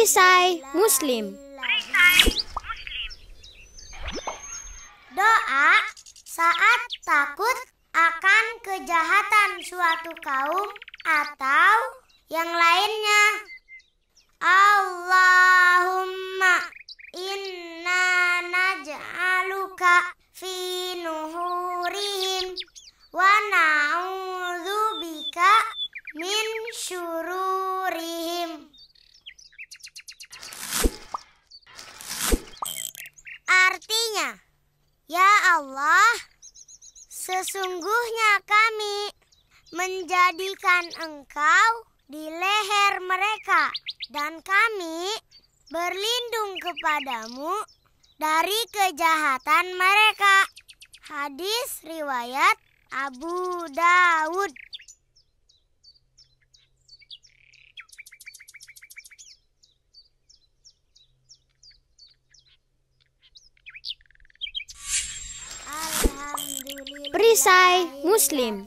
perisai muslim. Doa saat takut akan kejahatan suatu kaum atau yang lainnya. Allahumma inna naj'aluka fi nuhurihim wa na'udzubika min syurur Ya Allah, sesungguhnya kami menjadikan engkau di leher mereka dan kami berlindung kepadamu dari kejahatan mereka. Hadis riwayat Abu Dawud. Warisay Muslim